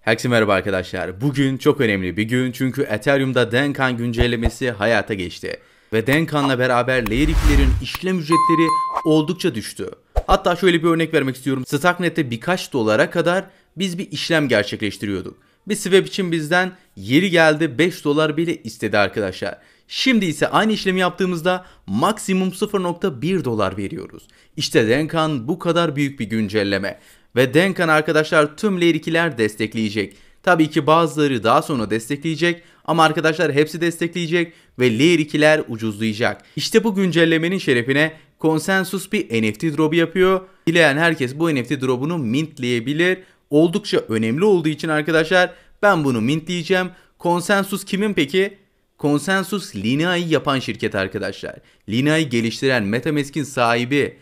Herkese merhaba arkadaşlar. Bugün çok önemli bir gün çünkü Ethereum'da Denkan güncellemesi hayata geçti. Ve Denkan'la beraber Layer 2'lerin işlem ücretleri oldukça düştü. Hatta şöyle bir örnek vermek istiyorum. Starknet'te birkaç dolara kadar biz bir işlem gerçekleştiriyorduk. Bir swap için bizden yeri geldi 5 dolar bile istedi arkadaşlar. Şimdi ise aynı işlemi yaptığımızda maksimum 0.1 dolar veriyoruz. İşte Denkan bu kadar büyük bir güncelleme ve Denkan arkadaşlar tüm Lerikiler destekleyecek. Tabii ki bazıları daha sonra destekleyecek ama arkadaşlar hepsi destekleyecek ve Layer 2'ler ucuzlayacak. İşte bu güncellemenin şerefine konsensus bir NFT drop'u yapıyor. Dileyen herkes bu NFT drop'unu mintleyebilir. Oldukça önemli olduğu için arkadaşlar ben bunu mintleyeceğim. Konsensus kimin peki? Konsensus Lina'yı yapan şirket arkadaşlar. Lina'yı geliştiren Metamask'in sahibi.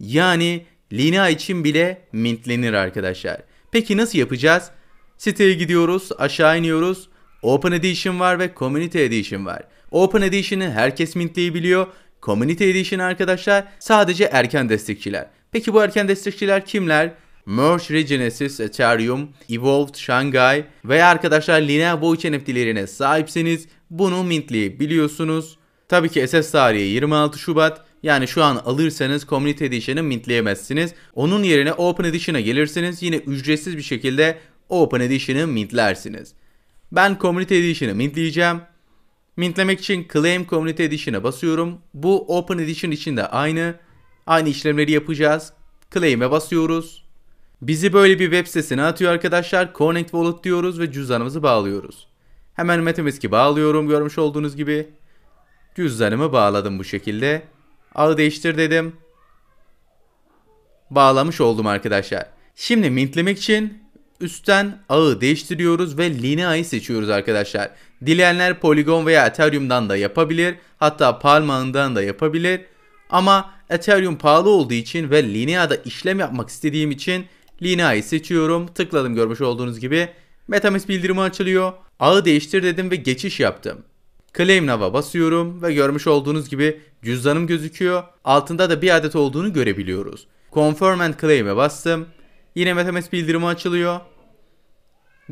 Yani Lina için bile mintlenir arkadaşlar. Peki nasıl yapacağız? Siteye gidiyoruz, aşağı iniyoruz. Open Edition var ve Community Edition var. Open Edition'ı herkes mintleyebiliyor. Community Edition arkadaşlar sadece erken destekçiler. Peki bu erken destekçiler kimler? Merge, Regenesis, Ethereum, Evolved, Shanghai veya arkadaşlar Linea Voice NFT'lerine sahipseniz bunu mintleyebiliyorsunuz. Tabii ki SS tarihi 26 Şubat yani şu an alırsanız Community Edition'ı mintleyemezsiniz. Onun yerine Open Edition'a gelirsiniz. Yine ücretsiz bir şekilde Open Edition'ı mintlersiniz. Ben Community Edition'ı mintleyeceğim. Mintlemek için Claim Community Edition'a basıyorum. Bu Open Edition için de aynı. Aynı işlemleri yapacağız. Claim'e basıyoruz. Bizi böyle bir web sitesine atıyor arkadaşlar. Connect Wallet diyoruz ve cüzdanımızı bağlıyoruz. Hemen Metamask'i bağlıyorum görmüş olduğunuz gibi. Cüzdanımı bağladım bu şekilde ağı değiştir dedim. Bağlamış oldum arkadaşlar. Şimdi mintlemek için üstten ağı değiştiriyoruz ve lineayı seçiyoruz arkadaşlar. Dileyenler poligon veya Ethereum'dan da yapabilir. Hatta parmağından da yapabilir. Ama Ethereum pahalı olduğu için ve lineada işlem yapmak istediğim için lineayı seçiyorum. Tıkladım görmüş olduğunuz gibi. Metamask bildirimi açılıyor. Ağı değiştir dedim ve geçiş yaptım. Claim Nav'a basıyorum ve görmüş olduğunuz gibi cüzdanım gözüküyor. Altında da bir adet olduğunu görebiliyoruz. Confirm and Claim'e bastım. Yine MetaMask bildirimi açılıyor.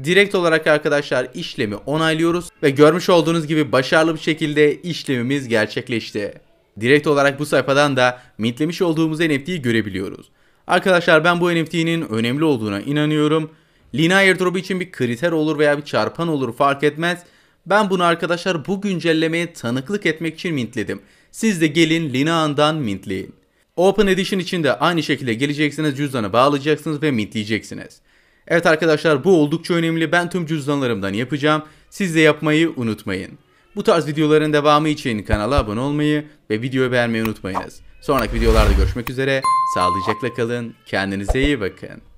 Direkt olarak arkadaşlar işlemi onaylıyoruz ve görmüş olduğunuz gibi başarılı bir şekilde işlemimiz gerçekleşti. Direkt olarak bu sayfadan da mintlemiş olduğumuz NFT'yi görebiliyoruz. Arkadaşlar ben bu NFT'nin önemli olduğuna inanıyorum. Lina airdrop için bir kriter olur veya bir çarpan olur fark etmez. Ben bunu arkadaşlar bu güncellemeye tanıklık etmek için mintledim. Siz de gelin Linean'dan mintleyin. Open Edition için de aynı şekilde geleceksiniz cüzdanı bağlayacaksınız ve mintleyeceksiniz. Evet arkadaşlar bu oldukça önemli. Ben tüm cüzdanlarımdan yapacağım. Siz de yapmayı unutmayın. Bu tarz videoların devamı için kanala abone olmayı ve videoyu beğenmeyi unutmayınız. Sonraki videolarda görüşmek üzere. Sağlıcakla kalın. Kendinize iyi bakın.